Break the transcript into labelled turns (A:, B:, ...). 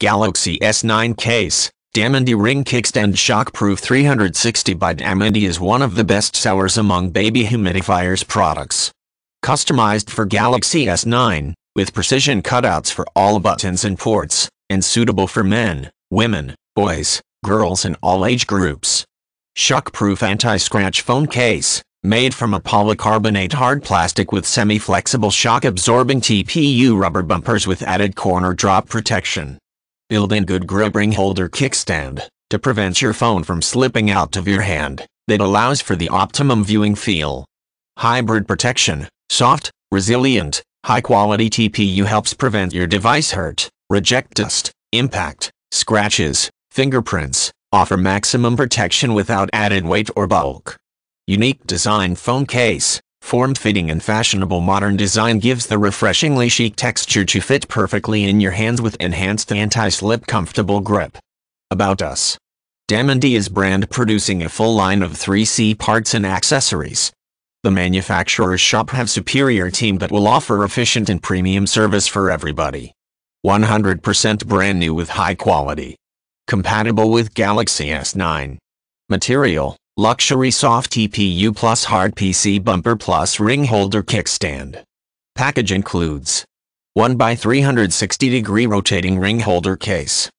A: Galaxy S9 case, Diamante ring kickstand shockproof 360 by Diamante is one of the best sellers among baby humidifiers products. Customized for Galaxy S9, with precision cutouts for all buttons and ports, and suitable for men, women, boys, girls and all age groups. Shockproof anti-scratch phone case, made from a polycarbonate hard plastic with semi-flexible shock-absorbing TPU rubber bumpers with added corner drop protection. Build in good gripping holder kickstand, to prevent your phone from slipping out of your hand, that allows for the optimum viewing feel. Hybrid protection, soft, resilient, high-quality TPU helps prevent your device hurt, reject dust, impact, scratches, fingerprints, offer maximum protection without added weight or bulk. Unique design phone case, Form-fitting and fashionable modern design gives the refreshingly chic texture to fit perfectly in your hands with enhanced anti-slip comfortable grip. About Us Damondi is brand producing a full line of 3C parts and accessories. The manufacturer's shop have superior team that will offer efficient and premium service for everybody. 100% brand new with high quality. Compatible with Galaxy S9. Material Luxury soft TPU plus hard PC bumper plus ring holder kickstand. Package includes 1 by 360 degree rotating ring holder case.